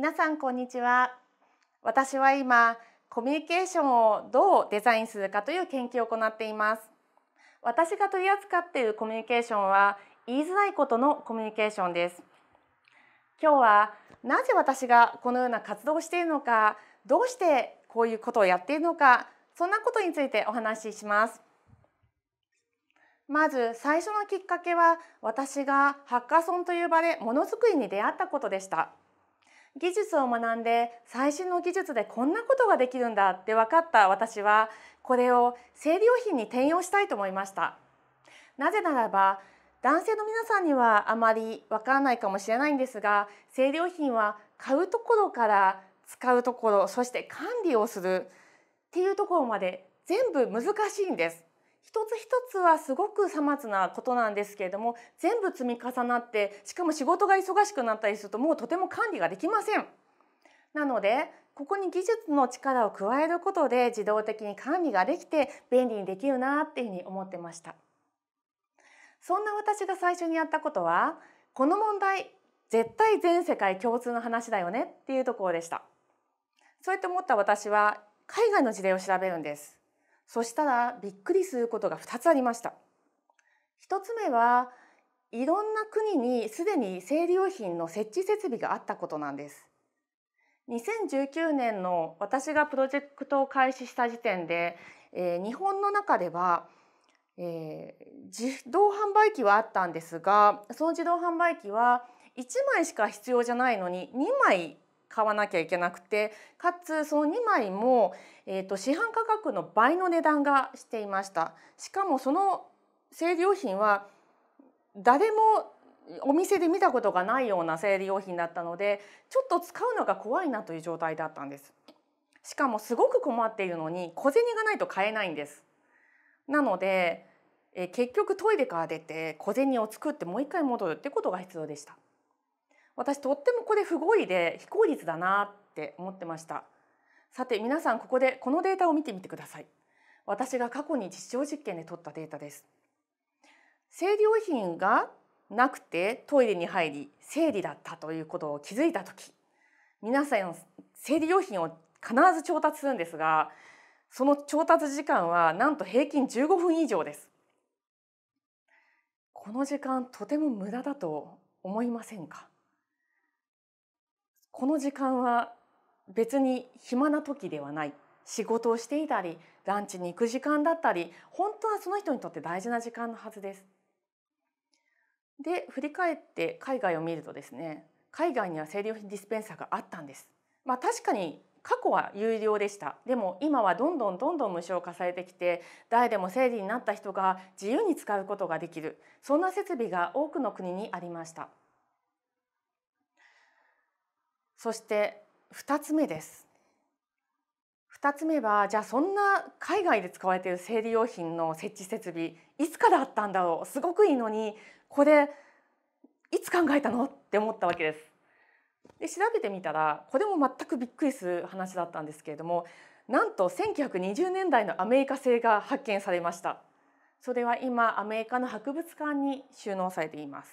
皆さんこんにちは私は今コミュニケーションをどうデザインするかという研究を行っています私が取り扱っているコミュニケーションは言いづらいことのコミュニケーションです今日はなぜ私がこのような活動をしているのかどうしてこういうことをやっているのかそんなことについてお話ししますまず最初のきっかけは私がハッカソンと呼ばれものづくりに出会ったことでした技術を学んで最新の技術でこんなことができるんだって分かった私はこれを生理用品に転用したいと思いましたなぜならば男性の皆さんにはあまり分からないかもしれないんですが生理用品は買うところから使うところそして管理をするっていうところまで全部難しいんです一つ一つはすごくさまつなことなんですけれども全部積み重なってしかも仕事が忙しくなったりするともうとても管理ができません。なのでここに技術の力を加えることで自動的に管理ができて便利にできるなっていうふうに思ってました。そんな私が最初にやったことはこの問題絶対全世界共通の話だよねっていうところでした。そうやって思った私は海外の事例を調べるんです。そしたらびっくりすることが2つありました。1つ目はいろんな国にすでに生理用品の設置設備があったことなんです。2019年の私がプロジェクトを開始した時点で、えー、日本の中では、えー、自動販売機はあったんですがその自動販売機は1枚しか必要じゃないのに2枚買わなきゃいけなくてかつその2枚も、えーと、と市販価格の倍の値段がしていましたしかもその生理用品は誰もお店で見たことがないような生理用品だったのでちょっと使うのが怖いなという状態だったんですしかもすごく困っているのに小銭がないと買えないんですなのでえ結局トイレから出て小銭を作ってもう一回戻るってことが必要でした。私とってもこれ不合理で非効率だなって思ってましたさて皆さんここでこのデータを見てみてください私が過去に実証実験で取ったデータです生理用品がなくてトイレに入り生理だったということを気づいた時皆さん生理用品を必ず調達するんですがその調達時間はなんと平均15分以上ですこの時間とても無駄だと思いませんかこの時間は別に暇な時ではない仕事をしていたりランチに行く時間だったり本当はその人にとって大事な時間のはずです。で振り返って海外を見るとですね海外には生理用品ディスペンサーがあったんです。まあ、確かに過去は有料でしたでも今はどんどんどんどん無償化されてきて誰でも生理になった人が自由に使うことができるそんな設備が多くの国にありましたそして二つ目です二つ目はじゃあそんな海外で使われている生理用品の設置設備いつからあったんだろうすごくいいのにこれいつ考えたのって思ったわけです。で調べてみたらこれも全くびっくりする話だったんですけれどもなんと1920年代のアメリカ製が発見されましたそれは今アメリカの博物館に収納されています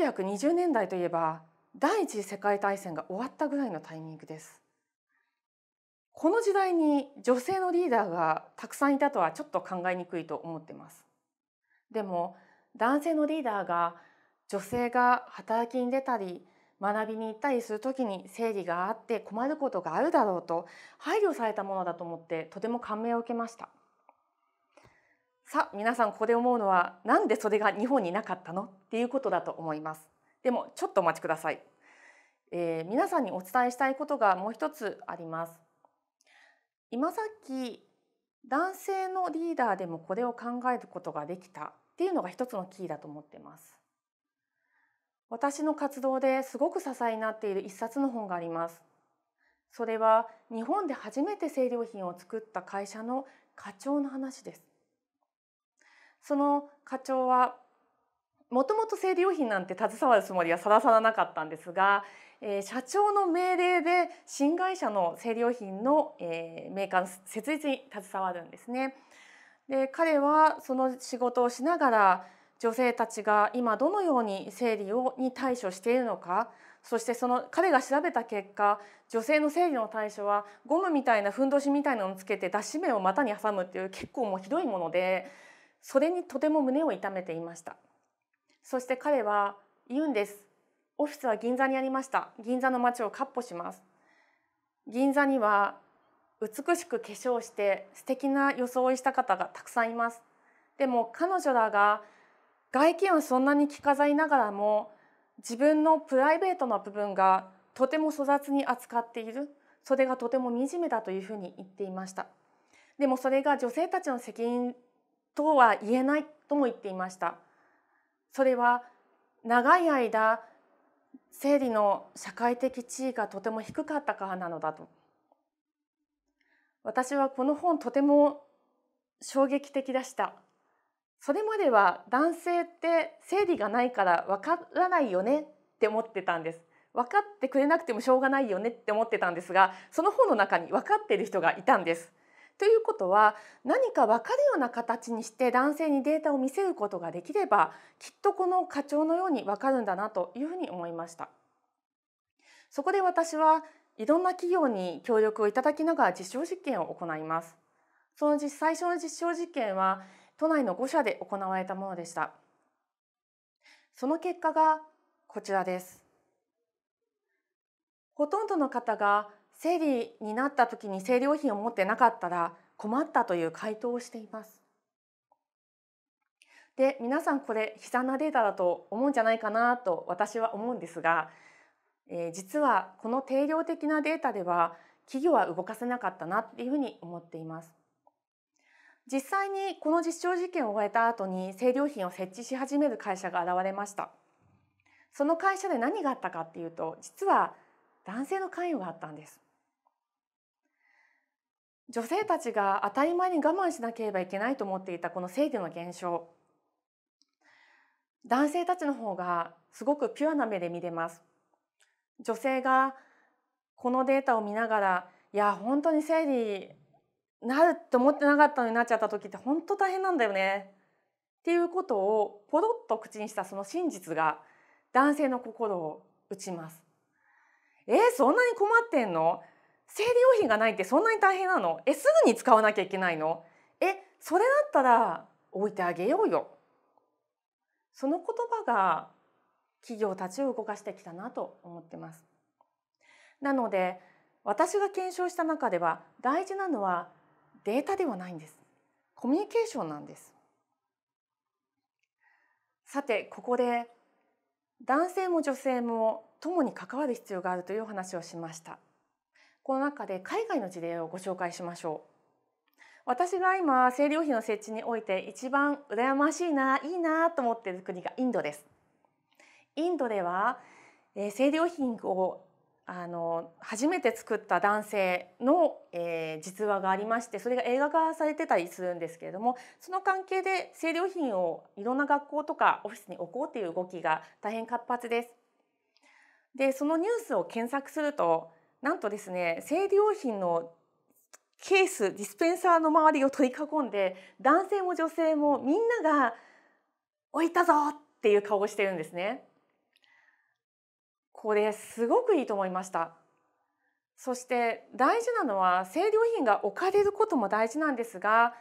1920年代といえば第一次世界大戦が終わったぐらいのタイミングです。この時代に女性のリーダーがたくさんいたとはちょっと考えにくいと思ってます。でも男性のリーダーが女性が働きに出たり学びに行ったりする時に生理があって困ることがあるだろうと配慮されたものだと思ってとても感銘を受けました。さあ皆さんここで思うのはなんでそれが日本になかったのっていうことだと思います。でもちょっとお待ちください。えー、皆さんにお伝えしたいことがもう一つあります。今さっき男性のリーダーでもこれを考えることができたっていうのが一つのキーだと思ってます。私の活動ですごく支えになっている一冊の本があります。それは日本で初めて清涼品を作った会社の課長の話です。その課長はもともと生理用品なんて携わるつもりはさらさらなかったんですが、えー、社長の命令で新会社の生理用品の、えー、メーカーの設立に携わるんですね。で彼はその仕事をしながら女性たちが今どのように生理をに対処しているのかそしてその彼が調べた結果女性の生理の対処はゴムみたいなふんどしみたいなのをつけて脱脂面を股に挟むっていう結構もうひどいものでそれにとても胸を痛めていました。そして彼は言うんですオフィスは銀座にありました銀座の街をかっ歩します銀座には美しく化粧して素敵な装いした方がたくさんいますでも彼女らが外見はそんなに着飾りながらも自分のプライベートな部分がとても粗雑に扱っているそれがとても惨めだというふうに言っていましたでもそれが女性たちの責任とは言えないとも言っていましたそれは長い間生理の社会的地位がとても低かったからなのだと私はこの本とても衝撃的でしたそれまでは男性って生理がないから分からないよねって思ってたんです分かってくれなくてもしょうがないよねって思ってたんですがその本の中に分かっている人がいたんですということは何か分かるような形にして男性にデータを見せることができればきっとこの課長のように分かるんだなというふうに思いました。そこで私はいろんな企業に協力をいただきながら実証実験を行います。その実最初の実証実験は都内の5社で行われたものでした。その結果がこちらです。ほとんどの方が生理になった時に生理用品を持ってなかったら困ったという回答をしています。で皆さんこれ悲惨なデータだと思うんじゃないかなと私は思うんですが、えー、実はこの定量的なデータでは企業は動かせなかったなっていうふうに思っています。実際にこの実証実験を終えた後に生理用品を設置し始める会社が現れました。その会社で何があったかっていうと実は男性の関与があったんです。女性たちが当たり前に我慢しなければいけないと思っていたこの生理の現象男性たちの方がすごくピュアな目で見れます女性がこのデータを見ながらいや本当に生理なるって思ってなかったのになっちゃった時って本当大変なんだよねっていうことをポロッと口にしたその真実が男性の心を打ちます。えー、そんなに困ってんの生理用品がないってそんなに大変なのえすぐに使わなきゃいけないのえそれだったら置いてあげようよその言葉が企業たちを動かしてきたなと思ってますなので私が検証した中では大事なのはデータではないんですコミュニケーションなんですさてここで男性も女性も共に関わる必要があるという話をしました。この中で海外の事例をご紹介しましょう。私が今生理用品の設置において一番羨ましいないいなと思っている国がインドです。インドでは、えー、生理用品をあの初めて作った男性の、えー、実話がありましてそれが映画化されてたりするんですけれどもその関係で生理用品をいろんな学校とかオフィスに置こうという動きが大変活発です。でそのニュースを検索するとなんとですね生理用品のケースディスペンサーの周りを取り囲んで男性も女性もみんなが「置いたぞ!」っていう顔をしてるんですね。これすごくいいと思いました。そして大事なのは生理用品が置かれることも大事なんですが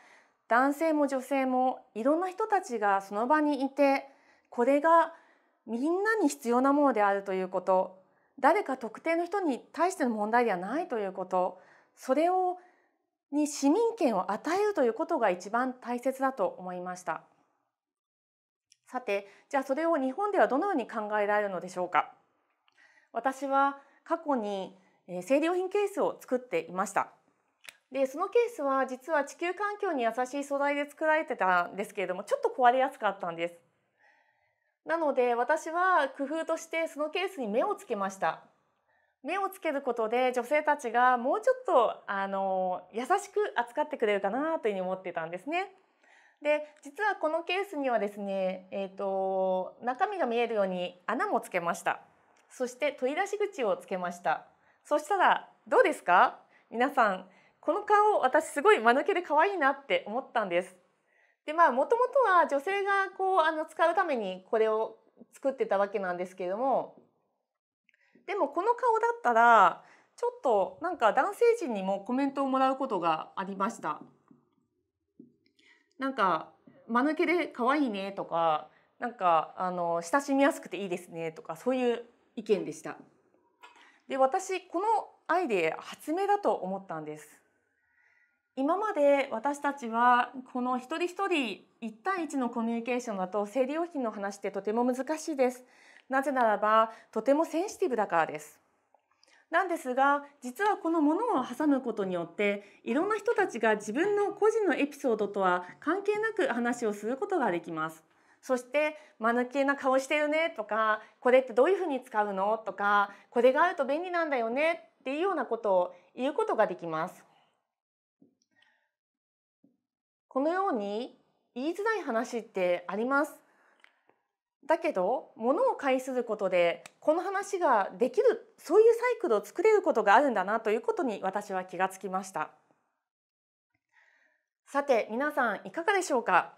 男性も女性もいろんな人たちがその場にいてこれがみんなに必要なものであるということ誰か特定の人に対しての問題ではないということそれをに市民権を与えるということが一番大切だと思いましたさてじゃあそれを日本ではどのように考えられるのでしょうか私は過去に生理用品ケースを作っていましたでそのケースは実は地球環境に優しい素材で作られてたんですけれどもちょっと壊れやすかったんですなので私は工夫としてそのケースに目をつけました。目をつけることで女性たちがもうちょっとあの優しく扱ってくれるかなというふうに思ってたんですね。で実はこのケースにはですね、えーと、中身が見えるように穴もつけましたそして取り出し口をつけましたそしたらどうですか皆さんこの顔私すごい間抜けで可愛いなって思ったんですでまあもともとは女性がこうあの使うためにこれを作ってたわけなんですけれどもでもこの顔だったらちょっとなんか男性陣にもコメントをもらうことがありました。なんか間抜けで可愛いねとかなんかあの親しみやすくていいですねとかそういう意見でした。で私このアイデア発明だと思ったんです。今まで私たちはこの一人一人一対一のコミュニケーションだと生理用品の話ってとても難しいです。なぜならばとてもセンシティブだからです。なんですが実はこのものを挟むことによっていろんな人たちが自分の個人のエピソードとは関係なく話をすることができます。そして「間抜けな顔してるね」とか「これってどういうふうに使うの?」とか「これがあると便利なんだよね」っていうようなことを言うことができます。このように言いづらい話ってあります。だけど物を介することでこの話ができるそういうサイクルを作れることがあるんだなということに私は気がつきましたさて皆さんいかがでしょうか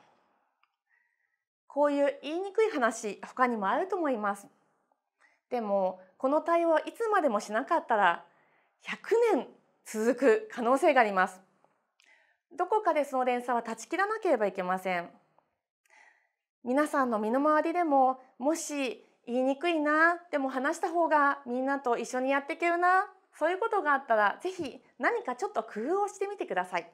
こういう言いにくい話他にもあると思いますでもこの対応いつまでもしなかったら100年続く可能性がありますどこかでその連鎖は断ち切らなければいけません。皆さんの身の回りでも、もし言いにくいな、でも話した方がみんなと一緒にやっていけるな、そういうことがあったら、是非何かちょっと工夫をしてみてください。